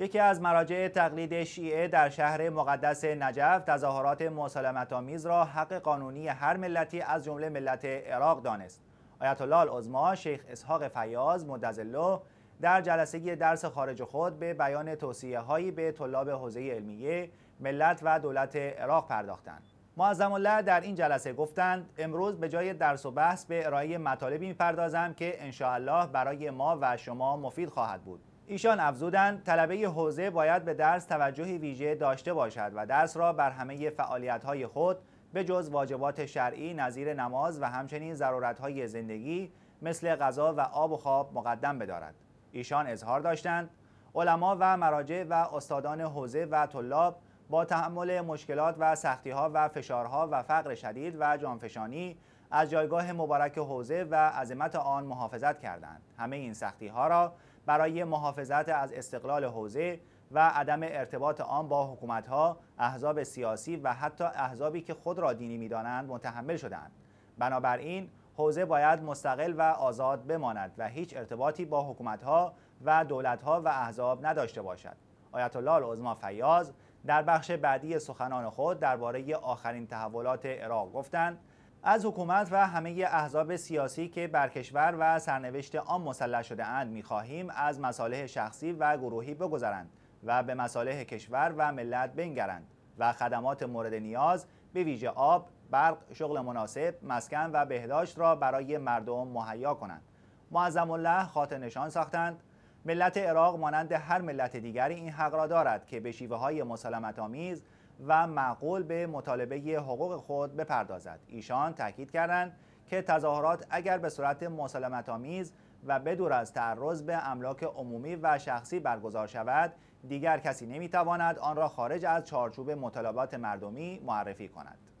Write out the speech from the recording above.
یکی از مراجع تقلید شیعه در شهر مقدس نجف تظاهرات آمیز را حق قانونی هر ملتی از جمله ملت عراق دانست. آیت الله العظما شیخ اسحاق فیاض مدظله در جلسه درس خارج خود به بیان توصیه هایی به طلاب حوزه علمیه، ملت و دولت عراق پرداختند. معظم الله در این جلسه گفتند امروز به جای درس و بحث به ارائه مطالبی میپردازم که انشاءالله برای ما و شما مفید خواهد بود. ایشان افزودند طلبه حوزه باید به درس توجهی ویژه داشته باشد و درس را بر همه فعالیت‌های خود به جز واجبات شرعی نظیر نماز و همچنین ضرورت‌های زندگی مثل غذا و آب و خواب مقدم بدارد. ایشان اظهار داشتند علما و مراجع و استادان حوزه و طلاب با تحمل مشکلات و سختی‌ها و فشارها و فقر شدید و جانفشانی از جایگاه مبارک حوزه و عظمت آن محافظت کردند همه این سختی ها را برای محافظت از استقلال حوزه و عدم ارتباط آن با حکومت ها احزاب سیاسی و حتی احزابی که خود را دینی دانند متحمل شدند بنابراین حوزه باید مستقل و آزاد بماند و هیچ ارتباطی با حکومت ها و دولت ها و احزاب نداشته باشد آیت الله فیاز فیاض در بخش بعدی سخنان خود درباره آخرین تحولات عراق گفتند از حکومت و همه احزاب سیاسی که بر کشور و سرنوشت آن مسلح شده اند خواهیم از مصالح شخصی و گروهی بگذرند و به مصالح کشور و ملت بنگرند و خدمات مورد نیاز به ویژه آب، برق، شغل مناسب، مسکن و بهداشت را برای مردم مهیا کنند. معظم الله خاطر نشان ساختند ملت عراق مانند هر ملت دیگری این حق را دارد که به شیوه های مسالمت آمیز و معقول به مطالبه حقوق خود بپردازد ایشان تاکید کردند که تظاهرات اگر به صورت مسالمت‌آمیز و بدور از تعرض به املاک عمومی و شخصی برگزار شود دیگر کسی نمیتواند آن را خارج از چارچوب مطالبات مردمی معرفی کند